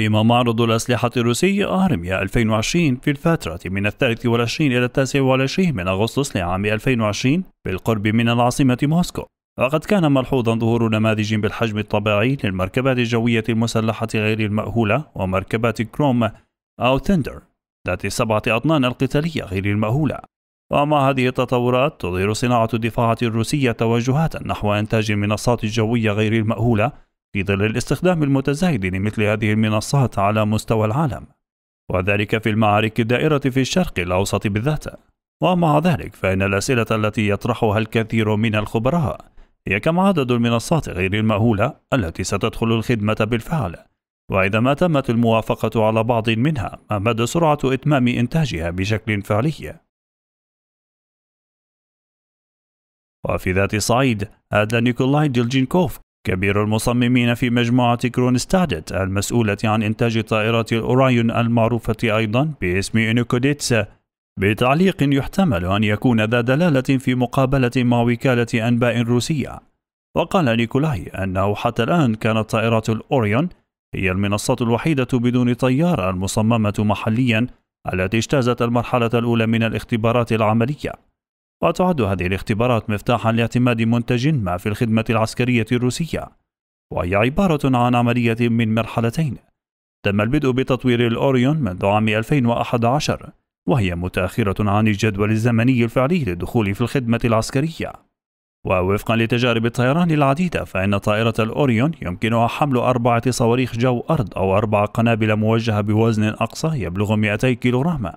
أقيم معرض الأسلحة الروسي أهرميا 2020 في الفترة من الثالث والعشرين إلى التاسع والعشرين من أغسطس لعام 2020 بالقرب من العاصمة موسكو وقد كان ملحوظا ظهور نماذج بالحجم الطبيعي للمركبات الجوية المسلحة غير المأهولة ومركبات كروم أو ثندر ذات السبعة أطنان القتالية غير المأهولة ومع هذه التطورات تظهر صناعة الدفاعات الروسية توجهات نحو إنتاج المنصات الجوية غير المأهولة في ظل الاستخدام المتزايد لمثل هذه المنصات على مستوى العالم وذلك في المعارك الدائرة في الشرق الأوسط بالذات ومع ذلك فإن الأسئلة التي يطرحها الكثير من الخبراء هي كم عدد المنصات غير المأهولة التي ستدخل الخدمة بالفعل وإذا ما تمت الموافقة على بعض منها ما مدى سرعة إتمام إنتاجها بشكل فعلي وفي ذات صعيد هذا نيكولاي ديلجينكوف كبير المصممين في مجموعة كرونستادت المسؤولة عن إنتاج طائرات الأورايون المعروفة أيضا باسم إنوكوديتس بتعليق يحتمل أن يكون ذا دلالة في مقابلة مع وكالة أنباء روسية وقال نيكولاي أنه حتى الآن كانت طائرات الأوريون هي المنصة الوحيدة بدون طيار المصممة محليا التي اجتازت المرحلة الأولى من الاختبارات العملية وتعد هذه الاختبارات مفتاحا لاعتماد منتج ما في الخدمة العسكرية الروسية وهي عبارة عن عملية من مرحلتين تم البدء بتطوير الأوريون منذ عام 2011 وهي متأخرة عن الجدول الزمني الفعلي للدخول في الخدمة العسكرية ووفقا لتجارب الطيران العديدة فإن طائرة الأوريون يمكنها حمل أربعة صواريخ جو أرض أو أربع قنابل موجهة بوزن أقصى يبلغ 200 كيلوغراما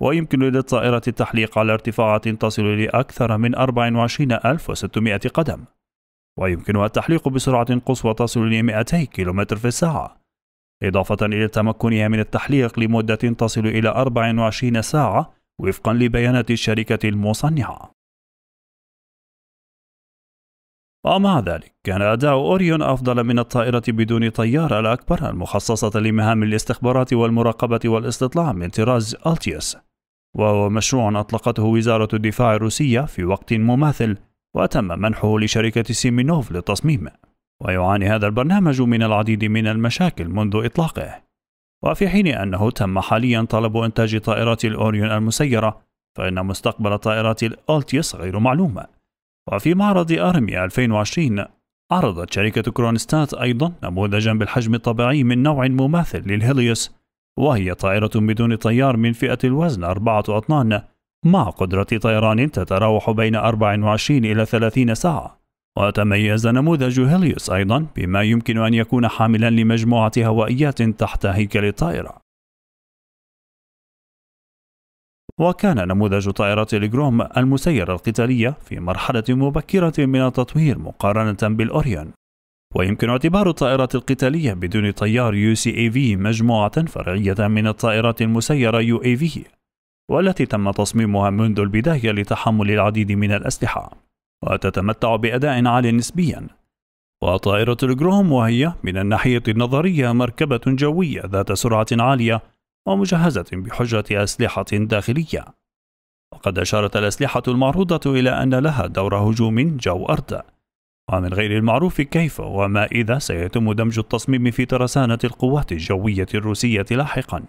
ويمكن للطائرة التحليق على ارتفاعات تصل لأكثر من 24600 قدم ويمكنها التحليق بسرعة قصوى تصل ل 200 كم في الساعة إضافة إلى تمكنها من التحليق لمدة تصل إلى 24 ساعة وفقا لبيانات الشركة المصنعة ومع ذلك كان أداء أوريون أفضل من الطائرة بدون طيار الأكبر المخصصة لمهام الاستخبارات والمراقبة والاستطلاع من طراز ألتيوس وهو مشروع أطلقته وزارة الدفاع الروسية في وقت مماثل وتم منحه لشركة سيمينوف للتصميم ويعاني هذا البرنامج من العديد من المشاكل منذ إطلاقه وفي حين أنه تم حاليا طلب إنتاج طائرات الأوريون المسيرة فإن مستقبل طائرات الألتيس غير معلوم وفي معرض أرمي 2020 عرضت شركة كرونستات أيضا نموذجا بالحجم الطبيعي من نوع مماثل للهيليوس وهي طائرة بدون طيار من فئة الوزن أربعة أطنان مع قدرة طيران تتراوح بين 24 إلى 30 ساعة وتميز نموذج هيليوس أيضا بما يمكن أن يكون حاملا لمجموعة هوائيات تحت هيكل الطائرة وكان نموذج طائرة الجروم المسيرة القتالية في مرحلة مبكرة من التطوير مقارنة بالأوريون ويمكن اعتبار الطائرات القتالية بدون طيار UCAV مجموعة فرعية من الطائرات المسيرة UAV والتي تم تصميمها منذ البداية لتحمل العديد من الأسلحة وتتمتع بأداء عال نسبيا وطائرة الجروم وهي من الناحية النظرية مركبة جوية ذات سرعة عالية ومجهزة بحجة أسلحة داخلية وقد أشارت الأسلحة المعروضة إلى أن لها دور هجوم جو أرض ومن غير المعروف كيف وما إذا سيتم دمج التصميم في ترسانة القوات الجوية الروسية لاحقا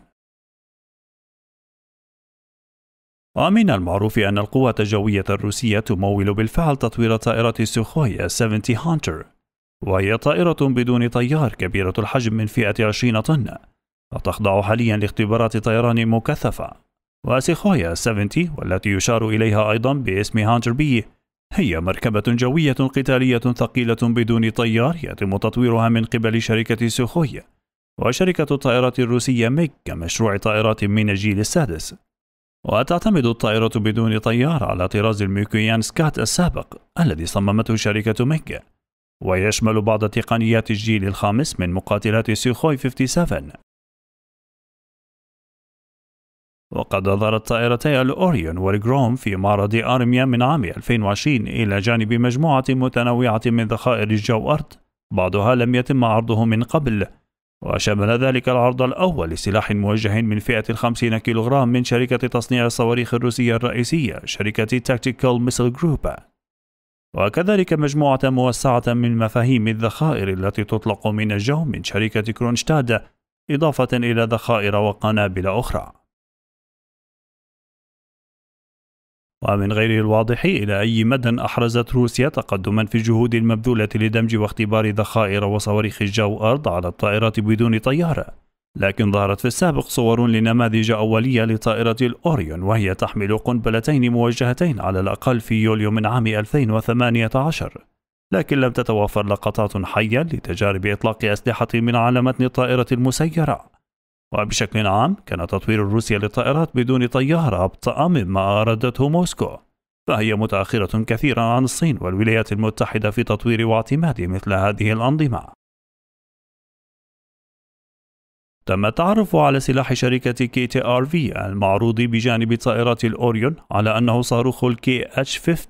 ومن المعروف أن القوات الجوية الروسية تمول بالفعل تطوير طائرة سوخوي 70 هانتر وهي طائرة بدون طيار كبيرة الحجم من فئة 20 طن وتخضع حاليا لاختبارات طيران مكثفة وسيخويا 70 والتي يشار إليها أيضا باسم هانتر بي هي مركبة جوية قتالية ثقيلة بدون طيار يتم تطويرها من قبل شركة سوخوي وشركة الطائرات الروسية ميك كمشروع طائرات من الجيل السادس وتعتمد الطائرة بدون طيار على طراز الميكويان سكات السابق الذي صممته شركة ميك ويشمل بعض تقنيات الجيل الخامس من مقاتلات سوخوي 57 وقد أظهرت طائرتي الأوريون والجروم في معرض أرميا من عام 2020 إلى جانب مجموعة متنوعة من ذخائر الجو أرض بعضها لم يتم عرضه من قبل وشمل ذلك العرض الأول لسلاح موجه من فئة الخمسين كيلوغرام من شركة تصنيع الصواريخ الروسية الرئيسية شركة تاكتيكال ميسل جروب وكذلك مجموعة موسعة من مفاهيم الذخائر التي تطلق من الجو من شركة كرونشتاد إضافة إلى ذخائر وقنابل أخرى ومن غير الواضح إلى أي مدى أحرزت روسيا تقدما في الجهود المبذولة لدمج واختبار ذخائر وصواريخ الجو أرض على الطائرات بدون طيارة لكن ظهرت في السابق صور لنماذج أولية لطائرة الأوريون وهي تحمل قنبلتين موجهتين على الأقل في يوليو من عام 2018 لكن لم تتوافر لقطات حية لتجارب إطلاق أسلحة من على متن الطائرة المسيرة وبشكل عام كان تطوير روسيا للطائرات بدون طيار أبطأ مما أرادته موسكو فهي متأخرة كثيرا عن الصين والولايات المتحدة في تطوير واعتماد مثل هذه الأنظمة تم التعرف على سلاح شركة كي تي ار في المعروض بجانب طائرات الأوريون على أنه صاروخ الكي اتش 50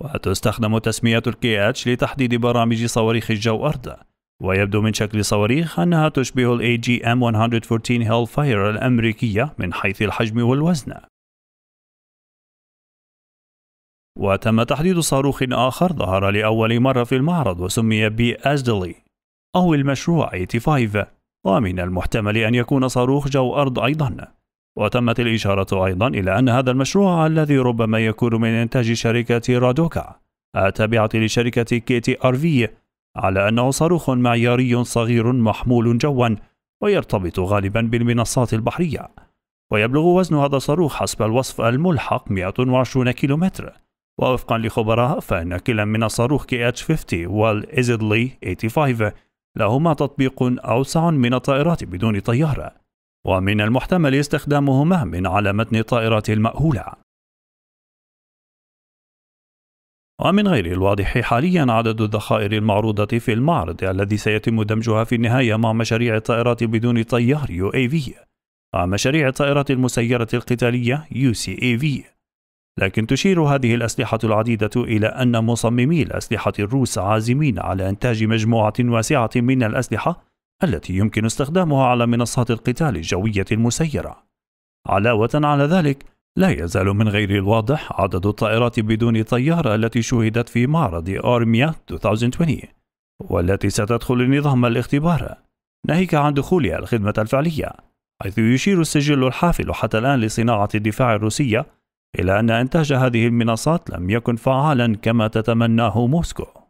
وتستخدم تسمية الكي اتش لتحديد برامج صواريخ الجو أرض ويبدو من شكل صواريخ أنها تشبه الـ AGM 114 Hellfire الأمريكية من حيث الحجم والوزن وتم تحديد صاروخ آخر ظهر لأول مرة في المعرض وسمي بأزدلي أو المشروع 85 ومن المحتمل أن يكون صاروخ جو أرض أيضا وتمت الإشارة أيضا إلى أن هذا المشروع الذي ربما يكون من إنتاج شركة رادوكا التابعة لشركة كيتي أرفي على أنه صاروخ معياري صغير محمول جوا ويرتبط غالبا بالمنصات البحرية ويبلغ وزن هذا الصاروخ حسب الوصف الملحق 120 كيلومتر ووفقا لخبراء فإن كلا من الصاروخ كي اتش 50 والإزدلي 85 لهما تطبيق أوسع من الطائرات بدون طيارة ومن المحتمل استخدامهما من على متن الطائرات المأهولة ومن غير الواضح حاليا عدد الذخائر المعروضة في المعرض الذي سيتم دمجها في النهاية مع مشاريع الطائرات بدون طيار UAV ومشاريع الطائرات المسيرة القتالية UCAV لكن تشير هذه الأسلحة العديدة إلى أن مصممي الأسلحة الروس عازمين على إنتاج مجموعة واسعة من الأسلحة التي يمكن استخدامها على منصات القتال الجوية المسيرة. علاوة على ذلك، لا يزال من غير الواضح عدد الطائرات بدون طيار التي شوهدت في معرض أورميا 2020 والتي ستدخل نظام الاختبار ناهيك عن دخولها الخدمة الفعلية حيث يشير السجل الحافل حتى الآن لصناعة الدفاع الروسية إلى أن إنتاج هذه المنصات لم يكن فعالا كما تتمناه موسكو